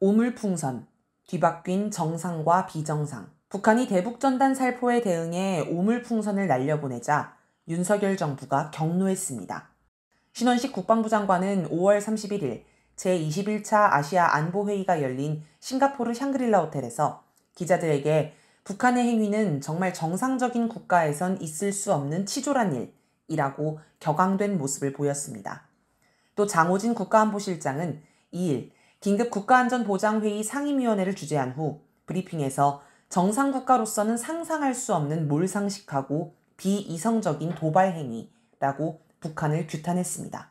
오물풍선, 뒤바뀐 정상과 비정상. 북한이 대북전단 살포에 대응해 오물풍선을 날려보내자 윤석열 정부가 격노했습니다. 신원식 국방부 장관은 5월 31일 제21차 아시아 안보회의가 열린 싱가포르 샹그릴라 호텔에서 기자들에게 북한의 행위는 정말 정상적인 국가에선 있을 수 없는 치졸한 일이라고 격앙된 모습을 보였습니다. 또 장호진 국가안보실장은 2일 긴급 국가안전보장회의 상임위원회를 주재한 후 브리핑에서 정상 국가로서는 상상할 수 없는 몰상식하고 비이성적인 도발 행위라고 북한을 규탄했습니다.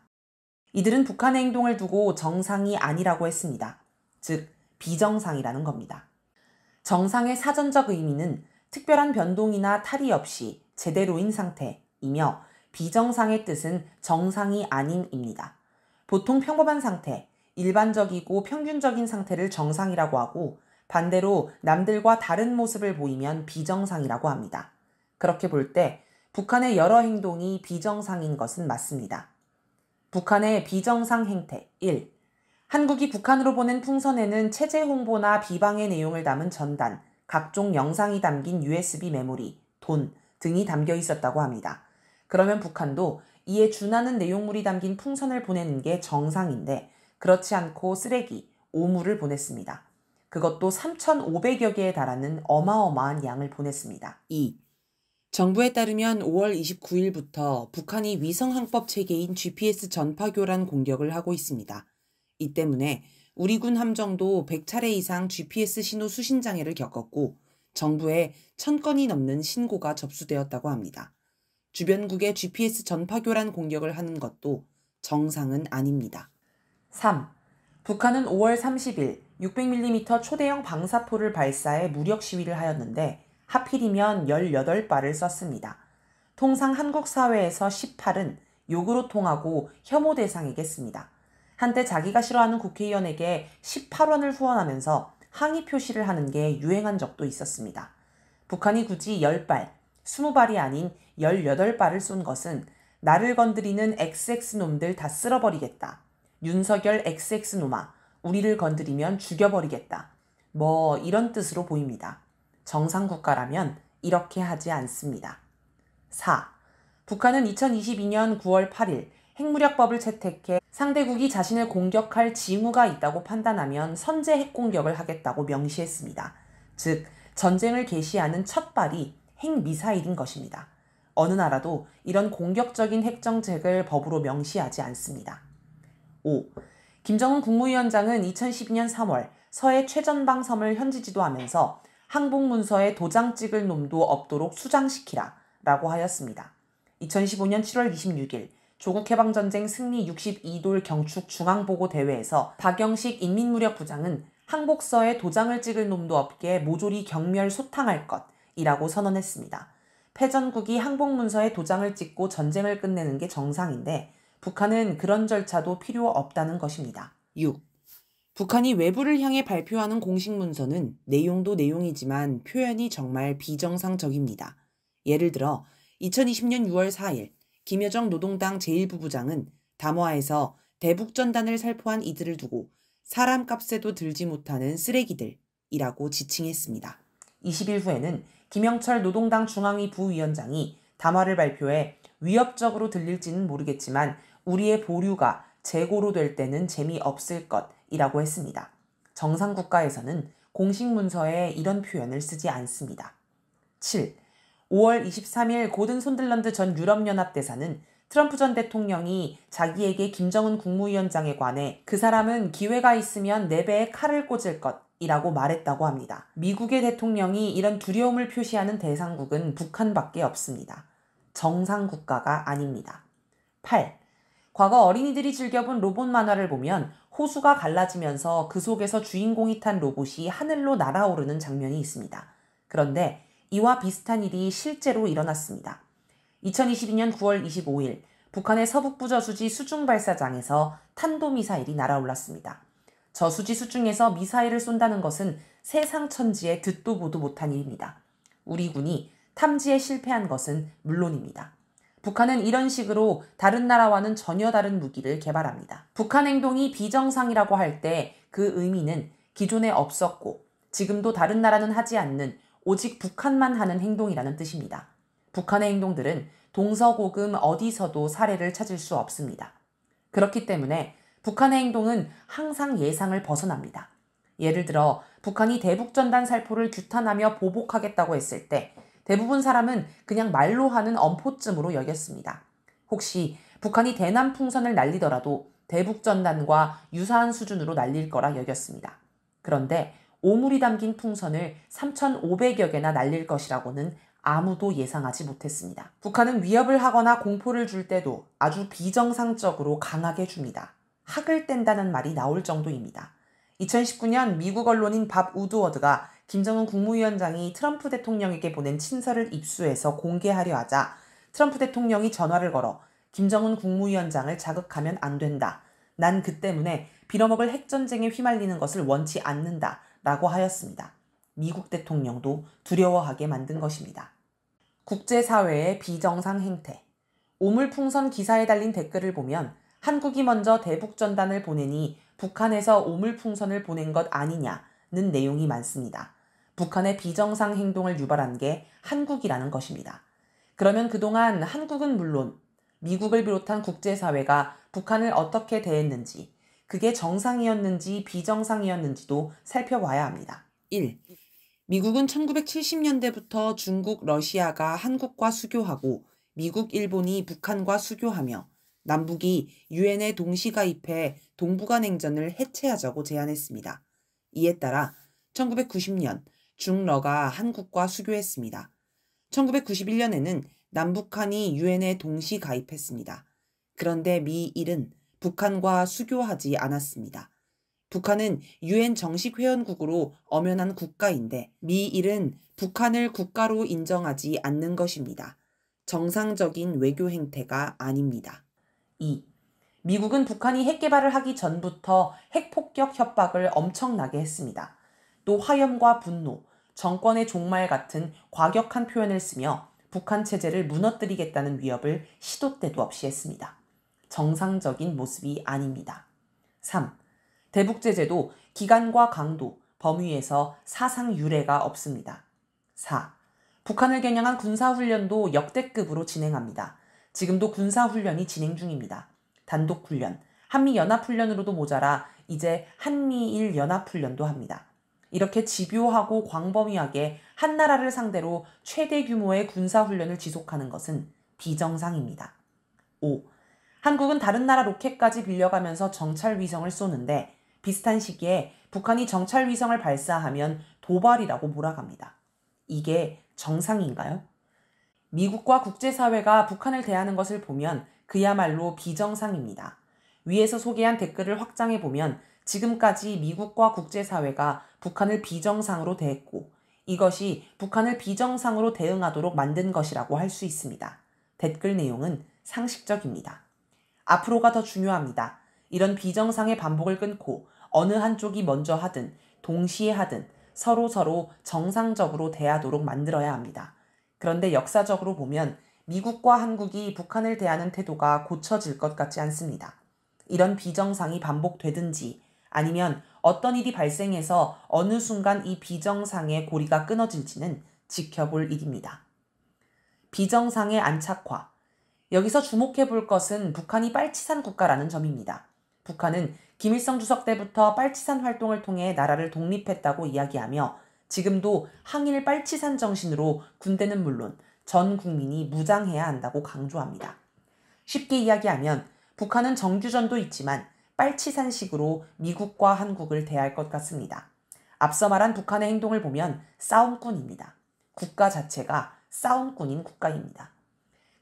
이들은 북한의 행동을 두고 정상이 아니라고 했습니다. 즉, 비정상이라는 겁니다. 정상의 사전적 의미는 특별한 변동이나 탈의 없이 제대로인 상태이며 비정상의 뜻은 정상이 아닌입니다. 보통 평범한 상태, 일반적이고 평균적인 상태를 정상이라고 하고 반대로 남들과 다른 모습을 보이면 비정상이라고 합니다. 그렇게 볼 때 북한의 여러 행동이 비정상인 것은 맞습니다. 북한의 비정상 행태 1. 한국이 북한으로 보낸 풍선에는 체제 홍보나 비방의 내용을 담은 전단, 각종 영상이 담긴 USB 메모리, 돈 등이 담겨 있었다고 합니다. 그러면 북한도 이에 준하는 내용물이 담긴 풍선을 보내는 게 정상인데 그렇지 않고 쓰레기, 오물을 보냈습니다. 그것도 3,500여 개에 달하는 어마어마한 양을 보냈습니다. 2. 정부에 따르면 5월 29일부터 북한이 위성항법 체계인 GPS 전파교란 공격을 하고 있습니다. 이 때문에 우리 군 함정도 100차례 이상 GPS 신호 수신 장애를 겪었고 정부에 1000건이 넘는 신고가 접수되었다고 합니다. 주변국의 GPS 전파교란 공격을 하는 것도 정상은 아닙니다. 3. 북한은 5월 30일 600mm 초대형 방사포를 발사해 무력 시위를 하였는데 하필이면 18발을 썼습니다. 통상 한국 사회에서 18은 욕으로 통하고 혐오 대상이겠습니다. 한때 자기가 싫어하는 국회의원에게 18원을 후원하면서 항의 표시를 하는 게 유행한 적도 있었습니다. 북한이 굳이 10발, 20발이 아닌 18발을 쏜 것은 나를 건드리는 XX놈들 다 쓸어버리겠다. 윤석열 XX노마, 우리를 건드리면 죽여버리겠다. 뭐 이런 뜻으로 보입니다. 정상 국가라면 이렇게 하지 않습니다. 4. 북한은 2022년 9월 8일 핵무력법을 채택해 상대국이 자신을 공격할 징후가 있다고 판단하면 선제 핵공격을 하겠다고 명시했습니다. 즉, 전쟁을 개시하는 첫 발이 핵미사일인 것입니다. 어느 나라도 이런 공격적인 핵정책을 법으로 명시하지 않습니다. 5. 김정은 국무위원장은 2012년 3월 서해 최전방 섬을 현지 지도하면서 항복문서에 도장 찍을 놈도 없도록 수장시키라 라고 하였습니다. 2015년 7월 26일 조국 해방전쟁 승리 62돌 경축 중앙보고 대회에서 박영식 인민무력부장은 항복서에 도장을 찍을 놈도 없게 모조리 경멸 소탕할 것이라고 선언했습니다. 패전국이 항복문서에 도장을 찍고 전쟁을 끝내는 게 정상인데 북한은 그런 절차도 필요 없다는 것입니다. 6. 북한이 외부를 향해 발표하는 공식 문서는 내용도 내용이지만 표현이 정말 비정상적입니다. 예를 들어 2020년 6월 4일 김여정 노동당 제1부부장은 담화에서 대북전단을 살포한 이들을 두고 사람 값에도 들지 못하는 쓰레기들이라고 지칭했습니다. 20일 후에는 김영철 노동당 중앙위 부위원장이 담화를 발표해 위협적으로 들릴지는 모르겠지만 우리의 보류가 재고로 될 때는 재미없을 것이라고 했습니다. 정상 국가에서는 공식 문서에 이런 표현을 쓰지 않습니다. 7. 5월 23일 고든 손들런드 전 유럽연합 대사는 트럼프 전 대통령이 자기에게 김정은 국무위원장에 관해 그 사람은 기회가 있으면 내 배에 칼을 꽂을 것이라고 말했다고 합니다. 미국의 대통령이 이런 두려움을 표시하는 대상국은 북한밖에 없습니다. 정상 국가가 아닙니다. 8. 과거 어린이들이 즐겨본 로봇 만화를 보면 호수가 갈라지면서 그 속에서 주인공이 탄 로봇이 하늘로 날아오르는 장면이 있습니다. 그런데 이와 비슷한 일이 실제로 일어났습니다. 2022년 9월 25일 북한의 서북부 저수지 수중 발사장에서 탄도 미사일이 날아올랐습니다. 저수지 수중에서 미사일을 쏜다는 것은 세상 천지에 듣도 보도 못한 일입니다. 우리 군이 탐지에 실패한 것은 물론입니다. 북한은 이런 식으로 다른 나라와는 전혀 다른 무기를 개발합니다. 북한 행동이 비정상이라고 할 때 그 의미는 기존에 없었고 지금도 다른 나라는 하지 않는 오직 북한만 하는 행동이라는 뜻입니다. 북한의 행동들은 동서고금 어디서도 사례를 찾을 수 없습니다. 그렇기 때문에 북한의 행동은 항상 예상을 벗어납니다. 예를 들어 북한이 대북전단 살포를 규탄하며 보복하겠다고 했을 때 대부분 사람은 그냥 말로 하는 엄포쯤으로 여겼습니다. 혹시 북한이 대남 풍선을 날리더라도 대북 전단과 유사한 수준으로 날릴 거라 여겼습니다. 그런데 오물이 담긴 풍선을 3,500여 개나 날릴 것이라고는 아무도 예상하지 못했습니다. 북한은 위협을 하거나 공포를 줄 때도 아주 비정상적으로 강하게 줍니다. 학을 뗀다는 말이 나올 정도입니다. 2019년 미국 언론인 밥 우드워드가 김정은 국무위원장이 트럼프 대통령에게 보낸 친서를 입수해서 공개하려 하자 트럼프 대통령이 전화를 걸어 김정은 국무위원장을 자극하면 안 된다. 난 그 때문에 빌어먹을 핵전쟁에 휘말리는 것을 원치 않는다. 라고 하였습니다. 미국 대통령도 두려워하게 만든 것입니다. 국제사회의 비정상 행태. 오물풍선 기사에 달린 댓글을 보면 한국이 먼저 대북전단을 보내니 북한에서 오물풍선을 보낸 것 아니냐는 내용이 많습니다. 북한의 비정상 행동을 유발한 게 한국이라는 것입니다. 그러면 그동안 한국은 물론 미국을 비롯한 국제사회가 북한을 어떻게 대했는지, 그게 정상이었는지 비정상이었는지도 살펴봐야 합니다. 1. 미국은 1970년대부터 중국, 러시아가 한국과 수교하고 미국, 일본이 북한과 수교하며 남북이 유엔에 동시가입해 동북아 냉전을 해체하자고 제안했습니다. 이에 따라 1990년 중러가 한국과 수교했습니다. 1991년에는 남북한이 유엔에 동시 가입했습니다. 그런데 미일은 북한과 수교하지 않았습니다. 북한은 유엔 정식 회원국으로 엄연한 국가인데 미일은 북한을 국가로 인정하지 않는 것입니다. 정상적인 외교 행태가 아닙니다. 2. 미국은 북한이 핵 개발을 하기 전부터 핵폭격 협박을 엄청나게 했습니다. 또 화염과 분노, 정권의 종말 같은 과격한 표현을 쓰며 북한 체제를 무너뜨리겠다는 위협을 시도 때도 없이 했습니다. 정상적인 모습이 아닙니다. 3. 대북 제재도 기간과 강도, 범위에서 사상 유례가 없습니다. 4. 북한을 겨냥한 군사훈련도 역대급으로 진행합니다. 지금도 군사훈련이 진행 중입니다. 단독훈련, 한미연합훈련으로도 모자라 이제 한미일연합훈련도 합니다. 이렇게 집요하고 광범위하게 한 나라를 상대로 최대 규모의 군사훈련을 지속하는 것은 비정상입니다. 5. 한국은 다른 나라 로켓까지 빌려가면서 정찰 위성을 쏘는데 비슷한 시기에 북한이 정찰 위성을 발사하면 도발이라고 몰아갑니다. 이게 정상인가요? 미국과 국제사회가 북한을 대하는 것을 보면 그야말로 비정상입니다. 위에서 소개한 댓글을 확장해 보면 지금까지 미국과 국제사회가 북한을 비정상으로 대했고 이것이 북한을 비정상으로 대응하도록 만든 것이라고 할 수 있습니다. 댓글 내용은 상식적입니다. 앞으로가 더 중요합니다. 이런 비정상의 반복을 끊고 어느 한쪽이 먼저 하든 동시에 하든 서로 서로 정상적으로 대하도록 만들어야 합니다. 그런데 역사적으로 보면 미국과 한국이 북한을 대하는 태도가 고쳐질 것 같지 않습니다. 이런 비정상이 반복되든지 아니면 어떤 일이 발생해서 어느 순간 이 비정상의 고리가 끊어질지는 지켜볼 일입니다. 비정상의 안착화. 여기서 주목해 볼 것은 북한이 빨치산 국가라는 점입니다. 북한은 김일성 주석 때부터 빨치산 활동을 통해 나라를 독립했다고 이야기하며 지금도 항일 빨치산 정신으로 군대는 물론 전 국민이 무장해야 한다고 강조합니다. 쉽게 이야기하면 북한은 정규전도 있지만 빨치산식으로 미국과 한국을 대할 것 같습니다. 앞서 말한 북한의 행동을 보면 싸움꾼입니다. 국가 자체가 싸움꾼인 국가입니다.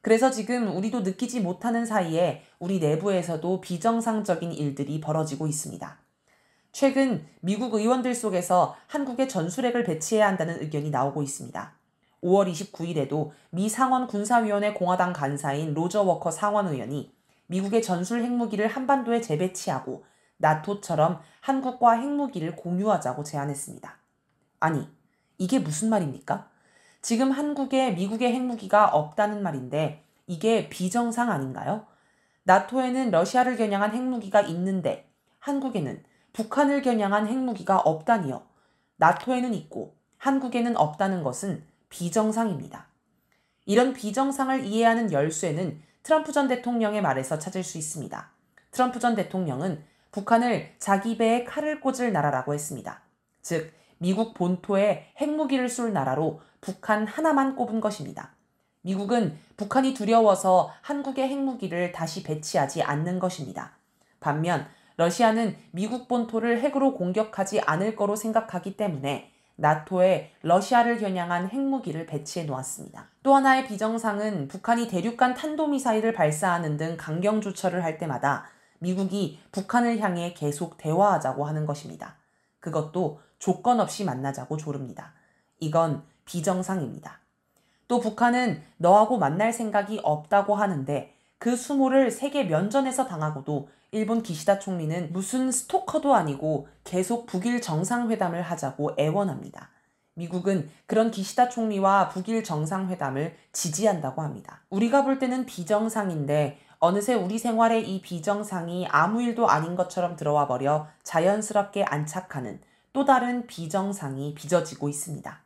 그래서 지금 우리도 느끼지 못하는 사이에 우리 내부에서도 비정상적인 일들이 벌어지고 있습니다. 최근 미국 의원들 속에서 한국의 전술핵을 배치해야 한다는 의견이 나오고 있습니다. 5월 29일에도 미 상원 군사위원회 공화당 간사인 로저 워커 상원 의원이 미국의 전술 핵무기를 한반도에 재배치하고 나토처럼 한국과 핵무기를 공유하자고 제안했습니다. 아니, 이게 무슨 말입니까? 지금 한국에 미국의 핵무기가 없다는 말인데 이게 비정상 아닌가요? 나토에는 러시아를 겨냥한 핵무기가 있는데 한국에는 북한을 겨냥한 핵무기가 없다니요. 나토에는 있고 한국에는 없다는 것은 비정상입니다. 이런 비정상을 이해하는 열쇠는 트럼프 전 대통령의 말에서 찾을 수 있습니다. 트럼프 전 대통령은 북한을 자기 배에 칼을 꽂을 나라라고 했습니다. 즉, 미국 본토에 핵무기를 쏠 나라로 북한 하나만 꼽은 것입니다. 미국은 북한이 두려워서 한국의 핵무기를 다시 배치하지 않는 것입니다. 반면 러시아는 미국 본토를 핵으로 공격하지 않을 거로 생각하기 때문에 나토에 러시아를 겨냥한 핵무기를 배치해 놓았습니다. 또 하나의 비정상은 북한이 대륙간 탄도미사일을 발사하는 등 강경 조처를 할 때마다 미국이 북한을 향해 계속 대화하자고 하는 것입니다. 그것도 조건 없이 만나자고 조릅니다. 이건 비정상입니다. 또 북한은 너하고 만날 생각이 없다고 하는데 그 수모를 세계 면전에서 당하고도 일본 기시다 총리는 무슨 스토커도 아니고 계속 북일 정상회담을 하자고 애원합니다. 미국은 그런 기시다 총리와 북일 정상회담을 지지한다고 합니다. 우리가 볼 때는 비정상인데 어느새 우리 생활에 이 비정상이 아무 일도 아닌 것처럼 들어와 버려 자연스럽게 안착하는 또 다른 비정상이 빚어지고 있습니다.